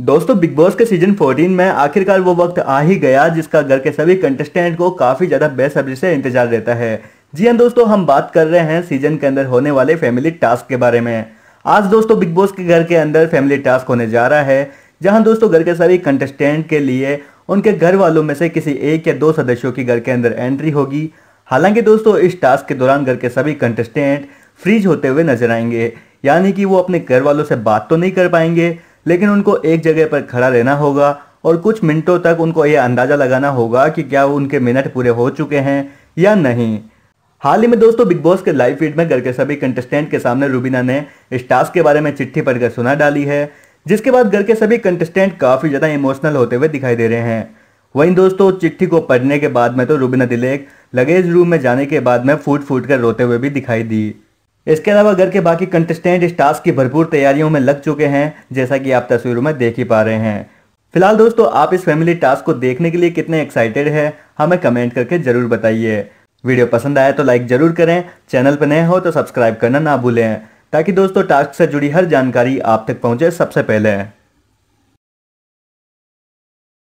दोस्तों Bigg Boss के season 14 में आखिरकार वो वक्त आ ही गया जिसका घर के सभी कंटेस्टेंट को काफी ज्यादा बेसब्री से इंतजार रहता है जी हाँ दोस्तों हम बात कर रहे हैं सीजन के अंदर होने वाले फैमिली टास्क के बारे में आज दोस्तों बिग बॉस के घर के अंदर फैमिली टास्क होने जा रहा है जहां दोस्तों घर के सभी कंटेस्टेंट के लिए उनके घर वालों में से किसी एक या दो सदस्यों की घर के अंदर एंट्री होगी हालांकि दोस्तों इस टास्क के दौरान घर के सभी कंटेस्टेंट फ्रीज होते हुए नजर आएंगे यानी कि वो अपने घर वालों से बात तो नहीं कर पाएंगे लेकिन उनको एक जगह पर खड़ा रहना होगा और कुछ मिनटों तक उनको यह अंदाज़ा लगाना होगा कि क्या उनके मिनट पूरे हो चुके हैं या नहीं हाल ही में दोस्तों बिग बॉस के लाइव फीड में घर के सभी कंटेस्टेंट के सामने रूबीना ने इस टास्क के बारे में चिट्ठी पढ़कर सुना डाली है जिसके बाद घर के सभी कंटेस्टेंट काफ़ी ज़्यादा इमोशनल होते हुए दिखाई दे रहे हैं वहीं दोस्तों चिट्ठी को पढ़ने के बाद में तो रूबीना दिलेक लगेज रूम में जाने के बाद में फूट फूट कर रोते हुए भी दिखाई दी इसके अलावा घर के बाकी कंटेस्टेंट इस टास्क की भरपूर तैयारियों में लग चुके हैं जैसा कि आप तस्वीरों में देख ही पा रहे हैं फिलहाल दोस्तों आप इस फैमिली टास्क को देखने के लिए कितने एक्साइटेड है हमें कमेंट करके जरूर बताइए वीडियो पसंद आया तो लाइक जरूर करें चैनल पर नए हो तो सब्सक्राइब करना ना भूलें ताकि दोस्तों टास्क से जुड़ी हर जानकारी आप तक पहुंचे सबसे पहले